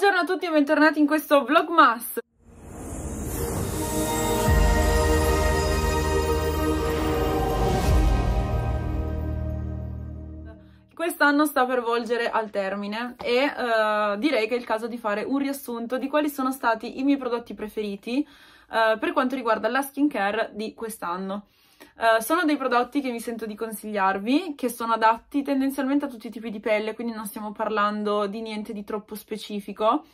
Buongiorno a tutti e bentornati in questo Vlogmas! Quest'anno sta per volgere al termine e uh, direi che è il caso di fare un riassunto di quali sono stati i miei prodotti preferiti uh, per quanto riguarda la skincare di quest'anno. Eh, sono dei prodotti che mi sento di consigliarvi, che sono adatti tendenzialmente a tutti i tipi di pelle, quindi non stiamo parlando di niente di troppo specifico.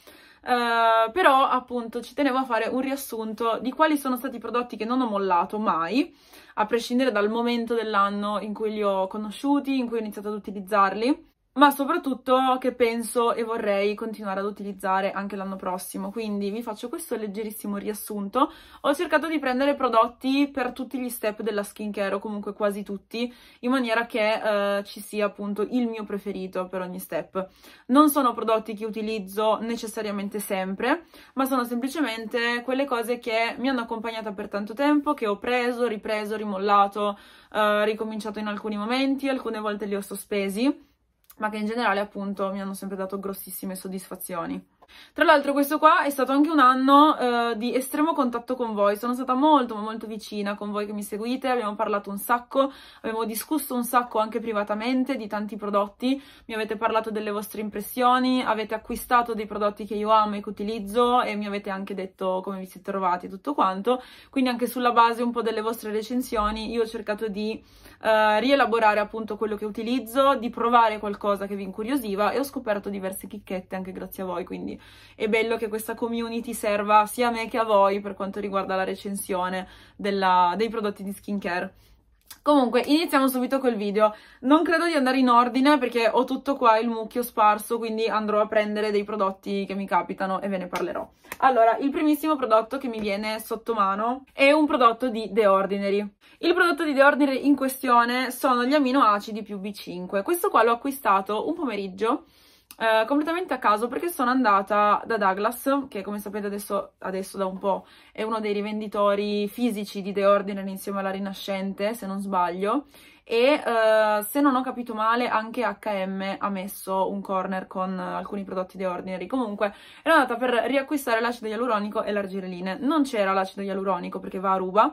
Uh, però appunto ci tenevo a fare un riassunto di quali sono stati i prodotti che non ho mollato mai, a prescindere dal momento dell'anno in cui li ho conosciuti, in cui ho iniziato ad utilizzarli ma soprattutto che penso e vorrei continuare ad utilizzare anche l'anno prossimo, quindi vi faccio questo leggerissimo riassunto. Ho cercato di prendere prodotti per tutti gli step della skincare, o comunque quasi tutti, in maniera che eh, ci sia appunto il mio preferito per ogni step. Non sono prodotti che utilizzo necessariamente sempre, ma sono semplicemente quelle cose che mi hanno accompagnata per tanto tempo, che ho preso, ripreso, rimollato, eh, ricominciato in alcuni momenti, alcune volte li ho sospesi ma che in generale appunto mi hanno sempre dato grossissime soddisfazioni. Tra l'altro questo qua è stato anche un anno eh, di estremo contatto con voi, sono stata molto molto vicina con voi che mi seguite, abbiamo parlato un sacco, abbiamo discusso un sacco anche privatamente di tanti prodotti, mi avete parlato delle vostre impressioni, avete acquistato dei prodotti che io amo e che utilizzo e mi avete anche detto come vi siete trovati e tutto quanto, quindi anche sulla base un po' delle vostre recensioni io ho cercato di eh, rielaborare appunto quello che utilizzo, di provare qualcosa che vi incuriosiva e ho scoperto diverse chicchette anche grazie a voi, quindi quindi è bello che questa community serva sia a me che a voi per quanto riguarda la recensione della, dei prodotti di skincare. Comunque, iniziamo subito col video. Non credo di andare in ordine perché ho tutto qua il mucchio sparso, quindi andrò a prendere dei prodotti che mi capitano e ve ne parlerò. Allora, il primissimo prodotto che mi viene sotto mano è un prodotto di The Ordinary. Il prodotto di The Ordinary in questione sono gli aminoacidi più B5. Questo qua l'ho acquistato un pomeriggio eh, completamente a caso perché sono andata da Douglas che come sapete adesso, adesso, da un po' è uno dei rivenditori fisici di The Ordinary insieme alla Rinascente se non sbaglio e uh, se non ho capito male anche H&M ha messo un corner con alcuni prodotti The Ordinary comunque ero andata per riacquistare l'acido ialuronico e l'argirelline non c'era l'acido ialuronico perché va a ruba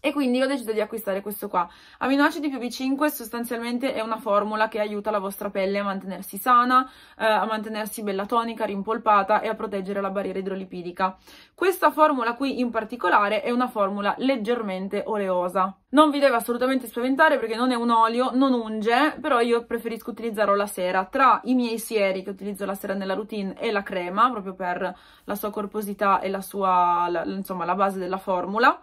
e quindi ho deciso di acquistare questo qua. Aminoacidi più B5 sostanzialmente è una formula che aiuta la vostra pelle a mantenersi sana, eh, a mantenersi bella tonica, rimpolpata e a proteggere la barriera idrolipidica. Questa formula qui in particolare è una formula leggermente oleosa. Non vi deve assolutamente spaventare perché non è un olio, non unge, però io preferisco utilizzarlo la sera. Tra i miei sieri che utilizzo la sera nella routine e la crema, proprio per la sua corposità e la sua, la, insomma, la base della formula,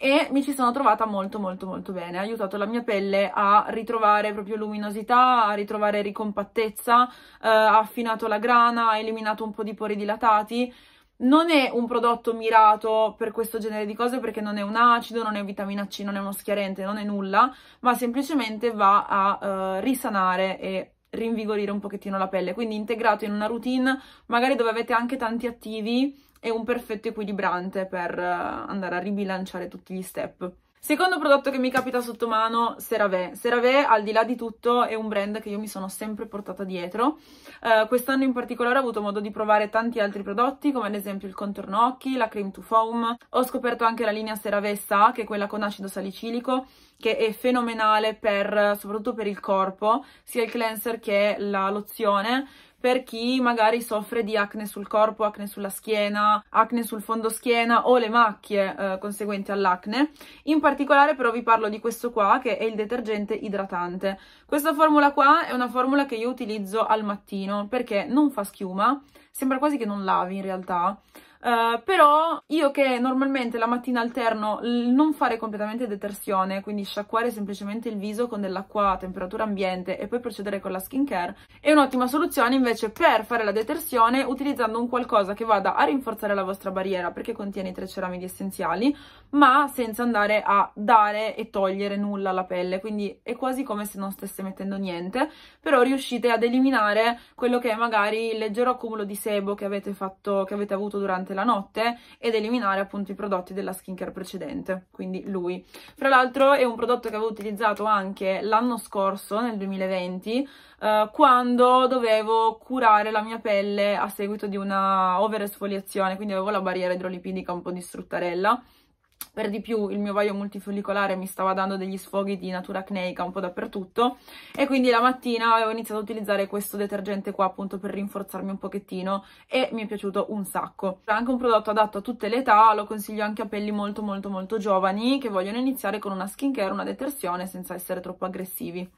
e mi ci sono trovata molto molto molto bene, ha aiutato la mia pelle a ritrovare proprio luminosità, a ritrovare ricompattezza, eh, ha affinato la grana, ha eliminato un po' di pori dilatati, non è un prodotto mirato per questo genere di cose perché non è un acido, non è vitamina C, non è uno schiarente, non è nulla, ma semplicemente va a eh, risanare e rinvigorire un pochettino la pelle, quindi integrato in una routine magari dove avete anche tanti attivi è un perfetto equilibrante per eh, andare a ribilanciare tutti gli step. Secondo prodotto che mi capita sotto mano, CeraVe. CeraVe, al di là di tutto, è un brand che io mi sono sempre portata dietro. Uh, quest'anno in particolare ho avuto modo di provare tanti altri prodotti, come ad esempio il contorno occhi, la cream to foam. Ho scoperto anche la linea CeraVe Sa, che è quella con acido salicilico, che è fenomenale per, soprattutto per il corpo, sia il cleanser che la lozione per chi magari soffre di acne sul corpo, acne sulla schiena, acne sul fondo schiena o le macchie eh, conseguenti all'acne. In particolare però vi parlo di questo qua che è il detergente idratante. Questa formula qua è una formula che io utilizzo al mattino perché non fa schiuma, sembra quasi che non lavi in realtà, Uh, però io che normalmente la mattina alterno non fare completamente detersione, quindi sciacquare semplicemente il viso con dell'acqua a temperatura ambiente e poi procedere con la skincare, è un'ottima soluzione invece per fare la detersione utilizzando un qualcosa che vada a rinforzare la vostra barriera perché contiene i tre ceramidi essenziali, ma senza andare a dare e togliere nulla alla pelle, quindi è quasi come se non stesse mettendo niente, però riuscite ad eliminare quello che è magari il leggero accumulo di sebo che avete fatto, che avete avuto durante durante la notte ed eliminare appunto i prodotti della skincare precedente, quindi lui. Fra l'altro è un prodotto che avevo utilizzato anche l'anno scorso, nel 2020, eh, quando dovevo curare la mia pelle a seguito di una over esfoliazione, quindi avevo la barriera idrolipidica un po' di struttarella per di più il mio vaio multifollicolare mi stava dando degli sfoghi di natura acneica un po' dappertutto e quindi la mattina avevo iniziato a utilizzare questo detergente qua appunto per rinforzarmi un pochettino e mi è piaciuto un sacco. È anche un prodotto adatto a tutte le età, lo consiglio anche a pelli molto molto molto giovani che vogliono iniziare con una skincare, una detersione senza essere troppo aggressivi.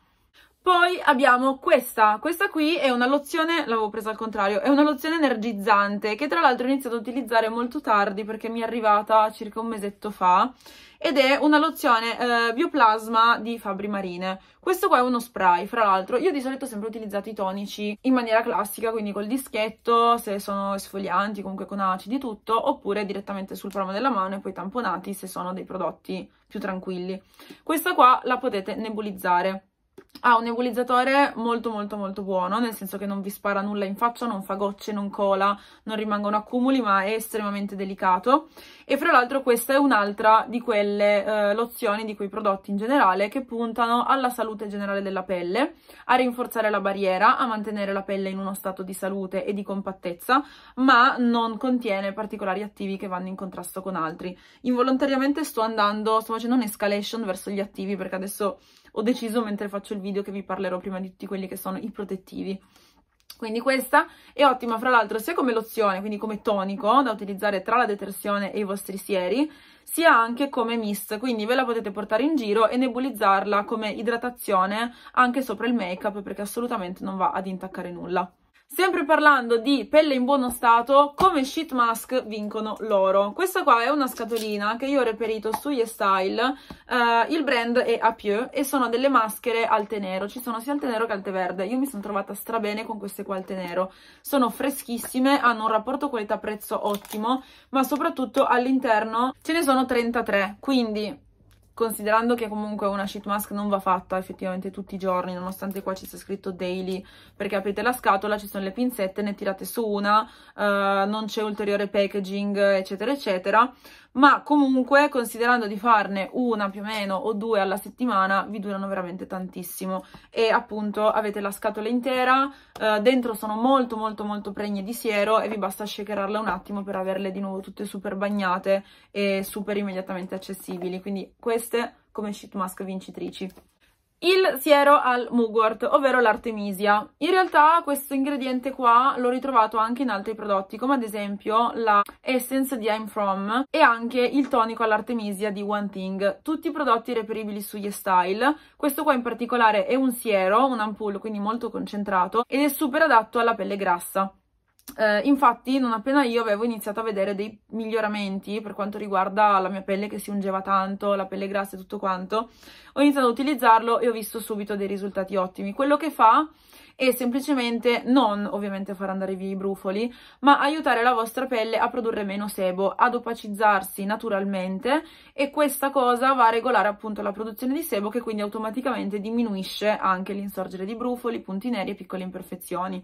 Poi abbiamo questa, questa qui è una lozione, l'avevo presa al contrario, è una lozione energizzante che tra l'altro ho iniziato ad utilizzare molto tardi perché mi è arrivata circa un mesetto fa ed è una lozione eh, bioplasma di Fabri Marine. Questo qua è uno spray, fra l'altro io di solito ho sempre utilizzato i tonici in maniera classica, quindi col dischetto, se sono esfolianti, comunque con acidi tutto, oppure direttamente sul palmo della mano e poi tamponati se sono dei prodotti più tranquilli. Questa qua la potete nebulizzare ha un nebulizzatore molto molto molto buono, nel senso che non vi spara nulla in faccia, non fa gocce, non cola, non rimangono accumuli, ma è estremamente delicato. E fra l'altro questa è un'altra di quelle eh, lozioni, di quei prodotti in generale, che puntano alla salute generale della pelle, a rinforzare la barriera, a mantenere la pelle in uno stato di salute e di compattezza, ma non contiene particolari attivi che vanno in contrasto con altri. Involontariamente sto andando, sto facendo un'escalation verso gli attivi, perché adesso ho deciso mentre faccio il video che vi parlerò prima di tutti quelli che sono i protettivi. Quindi questa è ottima fra l'altro sia come lozione, quindi come tonico da utilizzare tra la detersione e i vostri sieri, sia anche come mist, quindi ve la potete portare in giro e nebulizzarla come idratazione anche sopra il make up perché assolutamente non va ad intaccare nulla. Sempre parlando di pelle in buono stato, come sheet mask vincono loro. Questa qua è una scatolina che io ho reperito su YesStyle, uh, eh, il brand è Apieu e sono delle maschere alte nero, ci sono sia alte nero che alte verde, io mi sono trovata strabene con queste qua alte nero, sono freschissime, hanno un rapporto qualità-prezzo ottimo, ma soprattutto all'interno ce ne sono 33, quindi considerando che comunque una sheet mask non va fatta effettivamente tutti i giorni, nonostante qua ci sia scritto daily, perché aprite la scatola, ci sono le pinzette, ne tirate su una, eh, non c'è ulteriore packaging, eccetera, eccetera, ma comunque considerando di farne una più o meno o due alla settimana vi durano veramente tantissimo e appunto avete la scatola intera, eh, dentro sono molto molto molto pregne di siero e vi basta shakerarle un attimo per averle di nuovo tutte super bagnate e super immediatamente accessibili, quindi queste come sheet mask vincitrici il siero al mugwort, ovvero l'artemisia. In realtà questo ingrediente qua l'ho ritrovato anche in altri prodotti, come ad esempio la Essence di I'm From e anche il tonico all'artemisia di One Thing, tutti i prodotti reperibili su YesStyle. Questo qua in particolare è un siero, un ampoule, quindi molto concentrato, ed è super adatto alla pelle grassa eh, infatti non appena io avevo iniziato a vedere dei miglioramenti per quanto riguarda la mia pelle che si ungeva tanto, la pelle grassa e tutto quanto, ho iniziato ad utilizzarlo e ho visto subito dei risultati ottimi. Quello che fa e semplicemente non ovviamente far andare via i brufoli, ma aiutare la vostra pelle a produrre meno sebo, ad opacizzarsi naturalmente e questa cosa va a regolare appunto la produzione di sebo che quindi automaticamente diminuisce anche l'insorgere di brufoli, punti neri e piccole imperfezioni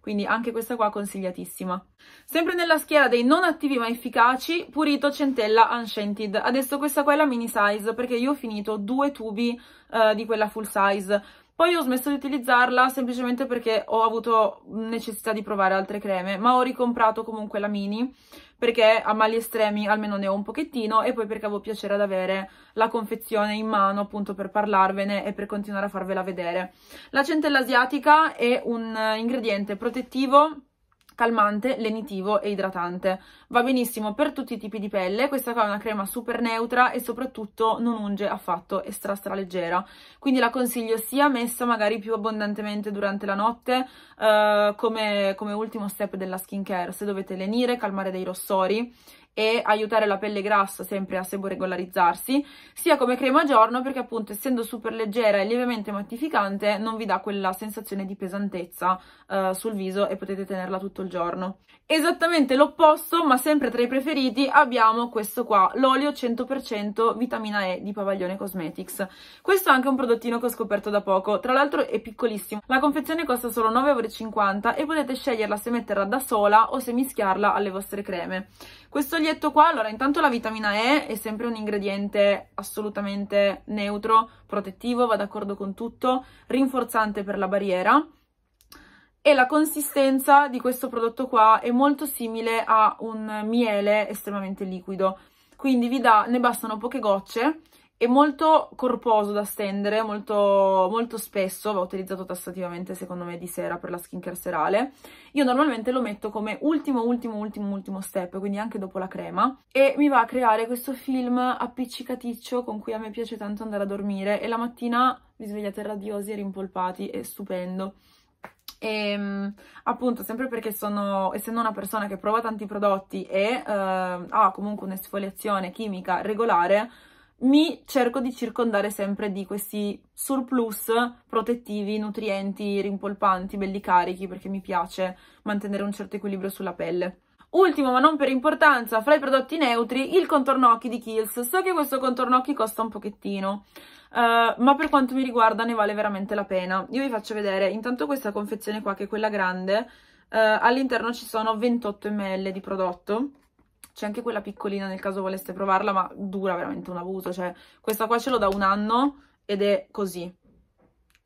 quindi anche questa qua consigliatissima. Sempre nella schiera dei non attivi ma efficaci, Purito Centella Unscented. Adesso questa qua è la mini size perché io ho finito due tubi uh, di quella full size, poi ho smesso di utilizzarla semplicemente perché ho avuto necessità di provare altre creme, ma ho ricomprato comunque la mini perché a mali estremi almeno ne ho un pochettino e poi perché avevo piacere ad avere la confezione in mano appunto per parlarvene e per continuare a farvela vedere. La centella asiatica è un ingrediente protettivo calmante, lenitivo e idratante. Va benissimo per tutti i tipi di pelle, questa qua è una crema super neutra e soprattutto non unge affatto, è stra stra leggera. Quindi la consiglio sia messa magari più abbondantemente durante la notte eh, come, come ultimo step della skincare, se dovete lenire, calmare dei rossori e aiutare la pelle grassa sempre a sebo regolarizzarsi, sia come crema giorno perché appunto essendo super leggera e lievemente mattificante non vi dà quella sensazione di pesantezza uh, sul viso e potete tenerla tutto il giorno. Esattamente l'opposto, ma sempre tra i preferiti, abbiamo questo qua, l'olio 100% vitamina E di Pavaglione Cosmetics. Questo è anche un prodottino che ho scoperto da poco, tra l'altro è piccolissimo. La confezione costa solo 9,50€ e potete sceglierla se metterla da sola o se mischiarla alle vostre creme. Questo foglietto qua, allora intanto la vitamina E è sempre un ingrediente assolutamente neutro, protettivo, va d'accordo con tutto, rinforzante per la barriera e la consistenza di questo prodotto qua è molto simile a un miele estremamente liquido, quindi vi dà, ne bastano poche gocce è molto corposo da stendere, molto, molto spesso, va utilizzato tassativamente secondo me di sera per la skincare serale. Io normalmente lo metto come ultimo, ultimo, ultimo, ultimo step, quindi anche dopo la crema, e mi va a creare questo film appiccicaticcio con cui a me piace tanto andare a dormire e la mattina vi svegliate radiosi e rimpolpati, è stupendo. E, ehm, appunto sempre perché sono essendo una persona che prova tanti prodotti e eh, ha comunque un'esfoliazione chimica regolare mi cerco di circondare sempre di questi surplus protettivi, nutrienti, rimpolpanti, belli carichi, perché mi piace mantenere un certo equilibrio sulla pelle. Ultimo, ma non per importanza, fra i prodotti neutri, il contorno occhi di Kills. So che questo contorno occhi costa un pochettino, uh, ma per quanto mi riguarda ne vale veramente la pena. Io vi faccio vedere intanto questa confezione qua, che è quella grande, uh, all'interno ci sono 28 ml di prodotto c'è anche quella piccolina nel caso voleste provarla, ma dura veramente un abuso, cioè questa qua ce l'ho da un anno ed è così,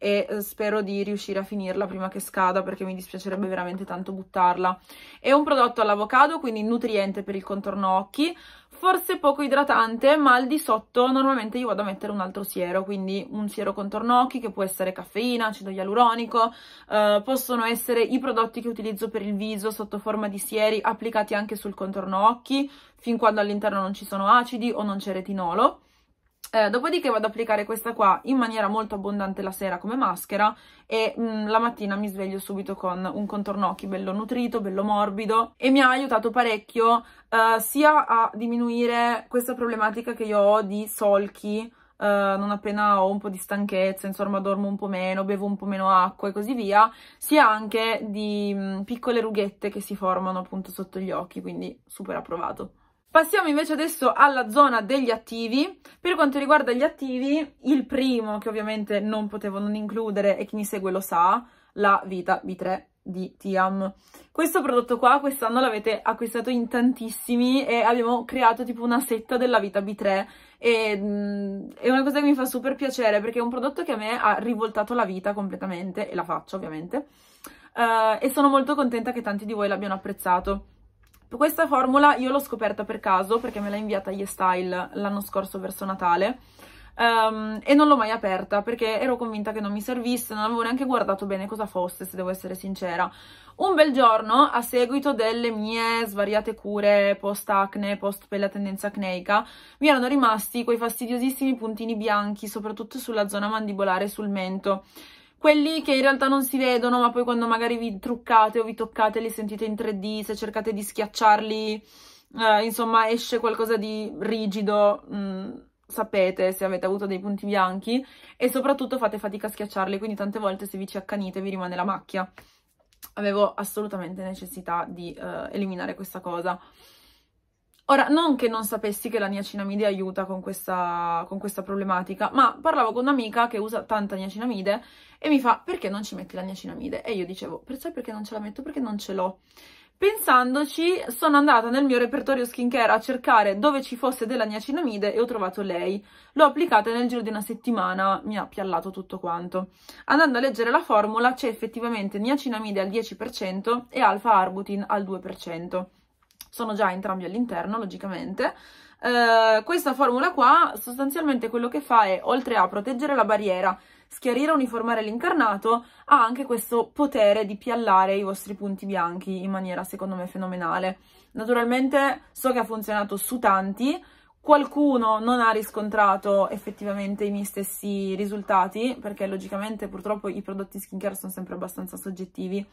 e eh, spero di riuscire a finirla prima che scada perché mi dispiacerebbe veramente tanto buttarla. È un prodotto all'avocado, quindi nutriente per il contorno occhi, forse poco idratante, ma al di sotto normalmente io vado a mettere un altro siero, quindi un siero contorno occhi che può essere caffeina, acido ialuronico, eh, possono essere i prodotti che utilizzo per il viso sotto forma di sieri applicati anche sul contorno occhi, fin quando all'interno non ci sono acidi o non c'è retinolo eh, dopodiché vado ad applicare questa qua in maniera molto abbondante la sera come maschera e mh, mm, la mattina mi sveglio subito con un contorno occhi bello nutrito, bello morbido e mi ha aiutato parecchio eh, sia a diminuire questa problematica che io ho di solchi Uh, non appena ho un po' di stanchezza, insomma dormo un po' meno, bevo un po' meno acqua e così via, sia anche di mh, mm, piccole rughette che si formano appunto sotto gli occhi, quindi super approvato. Passiamo invece adesso alla zona degli attivi. Per quanto riguarda gli attivi, il primo che ovviamente non potevo non includere e chi mi segue lo sa, la Vita B3 di Tiam. Questo prodotto qua quest'anno l'avete acquistato in tantissimi e abbiamo creato tipo una setta della Vita B3 e mm, è una cosa che mi fa super piacere perché è un prodotto che a me ha rivoltato la vita completamente e la faccio ovviamente uh, e sono molto contenta che tanti di voi l'abbiano apprezzato. Questa formula io l'ho scoperta per caso perché me l'ha inviata YesStyle l'anno scorso verso Natale um, e non l'ho mai aperta perché ero convinta che non mi servisse, non avevo neanche guardato bene cosa fosse se devo essere sincera. Un bel giorno, a seguito delle mie svariate cure post-acne, post-pelle a tendenza acneica, mi erano rimasti quei fastidiosissimi puntini bianchi, soprattutto sulla zona mandibolare e sul mento quelli che in realtà non si vedono, ma poi quando magari vi truccate o vi toccate li sentite in 3D, se cercate di schiacciarli, eh, insomma, esce qualcosa di rigido, mh, mm, sapete se avete avuto dei punti bianchi, e soprattutto fate fatica a schiacciarli, quindi tante volte se vi ci accanite vi rimane la macchia. Avevo assolutamente necessità di eh, eliminare questa cosa. Ora, non che non sapessi che la niacinamide aiuta con questa, con questa problematica, ma parlavo con un'amica che usa tanta niacinamide e mi fa perché non ci metti la niacinamide? E io dicevo, perciò perché non ce la metto? Perché non ce l'ho. Pensandoci, sono andata nel mio repertorio skincare a cercare dove ci fosse della niacinamide e ho trovato lei. L'ho applicata e nel giro di una settimana mi ha piallato tutto quanto. Andando a leggere la formula c'è effettivamente niacinamide al 10% e alfa-arbutin al 2% sono già entrambi all'interno logicamente. Eh, questa formula qua sostanzialmente quello che fa è, oltre a proteggere la barriera, schiarire, e uniformare l'incarnato, ha anche questo potere di piallare i vostri punti bianchi in maniera secondo me fenomenale. Naturalmente so che ha funzionato su tanti, qualcuno non ha riscontrato effettivamente i miei stessi risultati, perché logicamente purtroppo i prodotti skincare sono sempre abbastanza soggettivi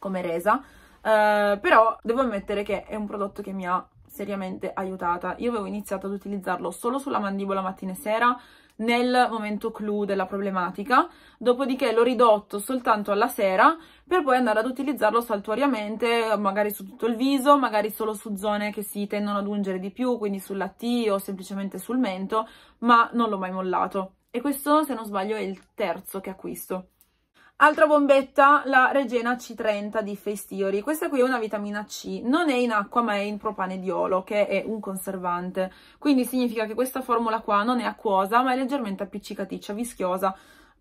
come resa, Uh, però devo ammettere che è un prodotto che mi ha seriamente aiutata. Io avevo iniziato ad utilizzarlo solo sulla mandibola mattina e sera, nel momento clou della problematica, dopodiché l'ho ridotto soltanto alla sera per poi andare ad utilizzarlo saltuariamente, magari su tutto il viso, magari solo su zone che si tendono ad ungere di più, quindi sulla T o semplicemente sul mento, ma non l'ho mai mollato. E questo, se non sbaglio, è il terzo che acquisto. Altra bombetta, la Regena C30 di Festiori. Questa qui è una vitamina C, non è in acqua ma è in propanediolo, che è un conservante. Quindi significa che questa formula qua non è acquosa, ma è leggermente appiccicaticcia, vischiosa.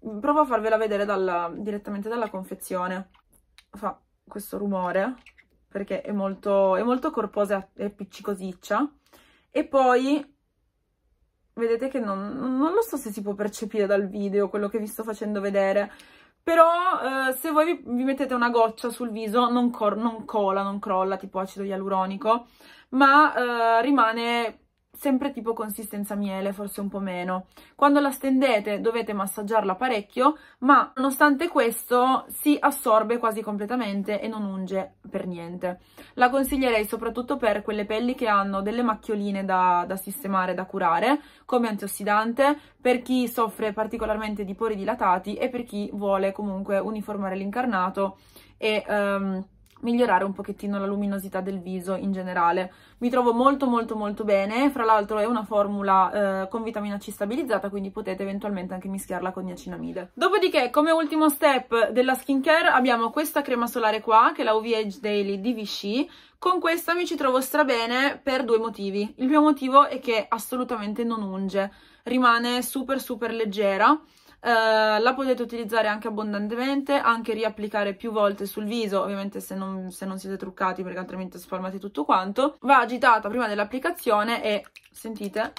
Mm, provo a farvela vedere dalla, direttamente dalla confezione. Fa questo rumore, perché è molto, è molto corposa e appiccicosiccia. E poi vedete che non, non, lo so se si può percepire dal video quello che vi sto facendo vedere però eh, se voi vi, vi, mettete una goccia sul viso non, non, cola, non crolla tipo acido ialuronico, ma eh, rimane sempre tipo consistenza miele, forse un po' meno. Quando la stendete dovete massaggiarla parecchio, ma nonostante questo si assorbe quasi completamente e non unge per niente. La consiglierei soprattutto per quelle pelli che hanno delle macchioline da, da sistemare, da curare, come antiossidante, per chi soffre particolarmente di pori dilatati e per chi vuole comunque uniformare l'incarnato e... Um, migliorare un pochettino la luminosità del viso in generale. Mi trovo molto molto molto bene, fra l'altro è una formula eh, con vitamina C stabilizzata, quindi potete eventualmente anche mischiarla con niacinamide. Dopodiché, come ultimo step della skincare, abbiamo questa crema solare qua, che è la UVH Daily di Vichy, con questa mi ci trovo strabene per due motivi. Il primo motivo è che assolutamente non unge, rimane super super leggera, eh, la potete utilizzare anche abbondantemente, anche riapplicare più volte sul viso, ovviamente se non, se non siete truccati perché altrimenti sformate tutto quanto. Va agitata prima dell'applicazione e, sentite,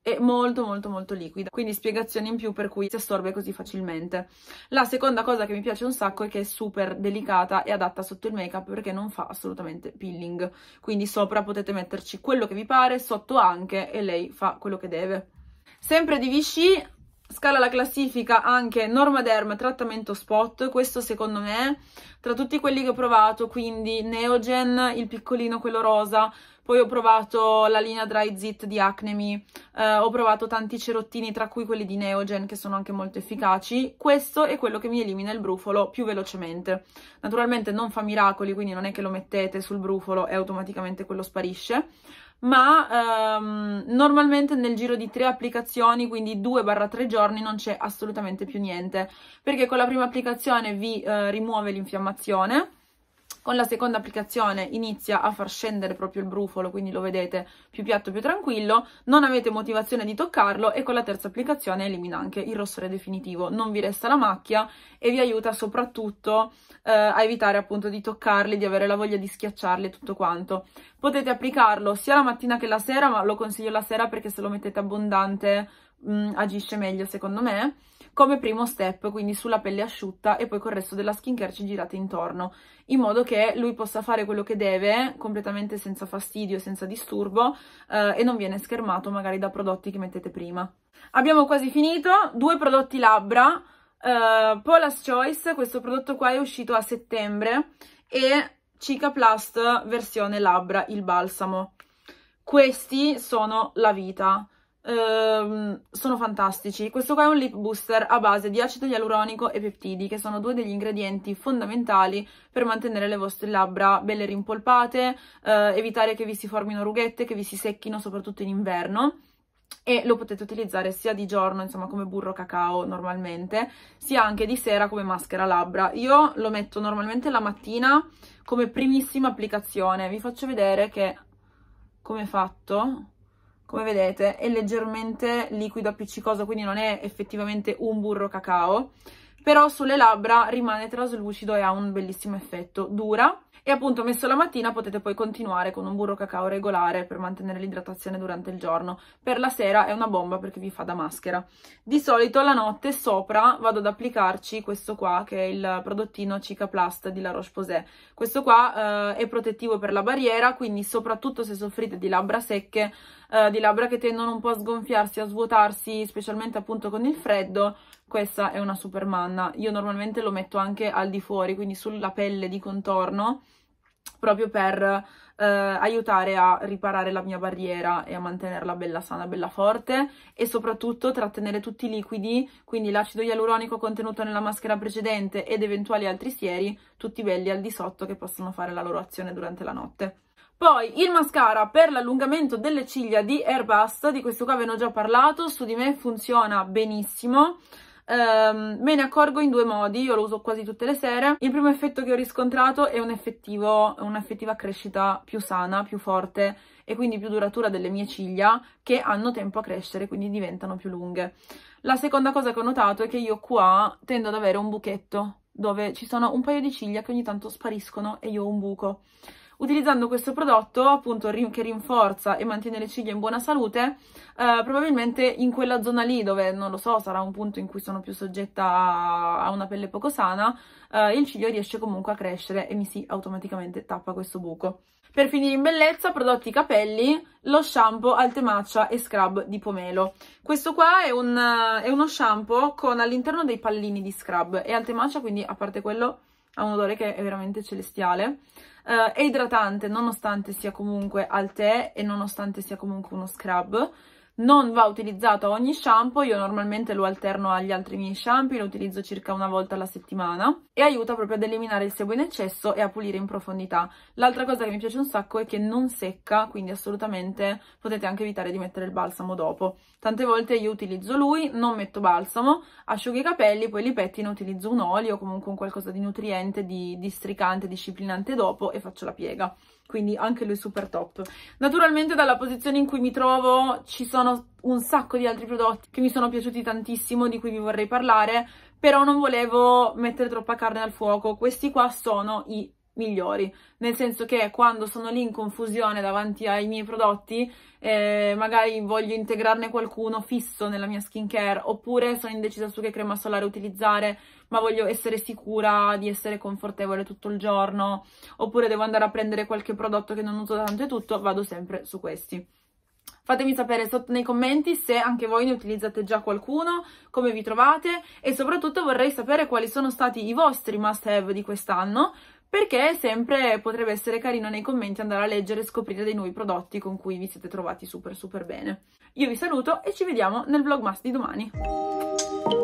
è molto molto molto liquida, quindi spiegazioni in più per cui si assorbe così facilmente. La seconda cosa che mi piace un sacco è che è super delicata e adatta sotto il make up perché non fa assolutamente peeling, quindi sopra potete metterci quello che vi pare, sotto anche e lei fa quello che deve. Sempre di Vichy Scala la classifica anche Norma Derm trattamento spot, questo secondo me tra tutti quelli che ho provato, quindi Neogen, il piccolino quello rosa, poi ho provato la linea Dry Zit di Acnemi, eh, ho provato tanti cerottini tra cui quelli di Neogen che sono anche molto efficaci, questo è quello che mi elimina il brufolo più velocemente. Naturalmente non fa miracoli, quindi non è che lo mettete sul brufolo e automaticamente quello sparisce, ma ehm, normalmente nel giro di tre applicazioni, quindi 2-3 giorni, non c'è assolutamente più niente, perché con la prima applicazione vi eh, rimuove l'infiammazione, con la seconda applicazione inizia a far scendere proprio il brufolo, quindi lo vedete più piatto, più tranquillo, non avete motivazione di toccarlo e con la terza applicazione elimina anche il rossore definitivo, non vi resta la macchia e vi aiuta soprattutto eh, a evitare appunto di toccarli, di avere la voglia di schiacciarli e tutto quanto. Potete applicarlo sia la mattina che la sera, ma lo consiglio la sera perché se lo mettete abbondante mh, mm, agisce meglio secondo me come primo step, quindi sulla pelle asciutta e poi col resto della skincare ci girate intorno, in modo che lui possa fare quello che deve, completamente senza fastidio, senza disturbo eh, e non viene schermato magari da prodotti che mettete prima. Abbiamo quasi finito, due prodotti labbra, eh, Pola's Choice, questo prodotto qua è uscito a settembre e Cica Plast versione labbra, il balsamo. Questi sono la vita ehm, sono fantastici. Questo qua è un lip booster a base di acido ialuronico e peptidi, che sono due degli ingredienti fondamentali per mantenere le vostre labbra belle rimpolpate, eh, evitare che vi si formino rughette, che vi si secchino soprattutto in inverno e lo potete utilizzare sia di giorno, insomma, come burro cacao normalmente, sia anche di sera come maschera labbra. Io lo metto normalmente la mattina come primissima applicazione. Vi faccio vedere che come è fatto come vedete è leggermente liquido appiccicoso quindi non è effettivamente un burro cacao però sulle labbra rimane traslucido e ha un bellissimo effetto dura e appunto messo la mattina potete poi continuare con un burro cacao regolare per mantenere l'idratazione durante il giorno. Per la sera è una bomba perché vi fa da maschera. Di solito la notte sopra vado ad applicarci questo qua che è il prodottino Cica Plast di La Roche-Posay. Questo qua eh, è protettivo per la barriera, quindi soprattutto se soffrite di labbra secche, eh, di labbra che tendono un po' a sgonfiarsi, a svuotarsi, specialmente appunto con il freddo, questa è una super manna. Io normalmente lo metto anche al di fuori, quindi sulla pelle di contorno, proprio per eh, aiutare a riparare la mia barriera e a mantenerla bella sana, bella forte e soprattutto trattenere tutti i liquidi, quindi l'acido ialuronico contenuto nella maschera precedente ed eventuali altri sieri, tutti belli al di sotto che possono fare la loro azione durante la notte. Poi il mascara per l'allungamento delle ciglia di Airbus, di questo qua ve ne ho già parlato, su di me funziona benissimo, Um, me ne accorgo in due modi, io lo uso quasi tutte le sere. Il primo effetto che ho riscontrato è un effettivo, un'effettiva crescita più sana, più forte e quindi più duratura delle mie ciglia che hanno tempo a crescere, quindi diventano più lunghe. La seconda cosa che ho notato è che io qua tendo ad avere un buchetto dove ci sono un paio di ciglia che ogni tanto spariscono e io ho un buco utilizzando questo prodotto appunto che rinforza e mantiene le ciglia in buona salute, eh, probabilmente in quella zona lì dove non lo so, sarà un punto in cui sono più soggetta a una pelle poco sana, eh, il ciglio riesce comunque a crescere e mi si automaticamente tappa questo buco. Per finire in bellezza, prodotti capelli, lo shampoo alte maccia e scrub di pomelo. Questo qua è, un, è uno shampoo con all'interno dei pallini di scrub e alte maccia, quindi a parte quello ha un odore che è veramente celestiale uh, è idratante nonostante sia comunque al tè e nonostante sia comunque uno scrub non va utilizzato ogni shampoo, io normalmente lo alterno agli altri miei shampoo, lo utilizzo circa una volta alla settimana e aiuta proprio ad eliminare il sebo in eccesso e a pulire in profondità. L'altra cosa che mi piace un sacco è che non secca, quindi assolutamente potete anche evitare di mettere il balsamo dopo. Tante volte io utilizzo lui, non metto balsamo, asciugo i capelli, poi li pettino, utilizzo un olio, o comunque un qualcosa di nutriente, di districante, disciplinante dopo e faccio la piega quindi anche lui super top. Naturalmente dalla posizione in cui mi trovo ci sono un sacco di altri prodotti che mi sono piaciuti tantissimo, di cui vi vorrei parlare, però non volevo mettere troppa carne al fuoco. Questi qua sono i migliori, nel senso che quando sono lì in confusione davanti ai miei prodotti, eh, magari voglio integrarne qualcuno fisso nella mia skincare, oppure sono indecisa su che crema solare utilizzare, ma voglio essere sicura di essere confortevole tutto il giorno, oppure devo andare a prendere qualche prodotto che non uso tanto e tutto, vado sempre su questi. Fatemi sapere sotto nei commenti se anche voi ne utilizzate già qualcuno, come vi trovate e soprattutto vorrei sapere quali sono stati i vostri must have di quest'anno perché sempre potrebbe essere carino nei commenti andare a leggere e scoprire dei nuovi prodotti con cui vi siete trovati super super bene. Io vi saluto e ci vediamo nel vlogmas di domani.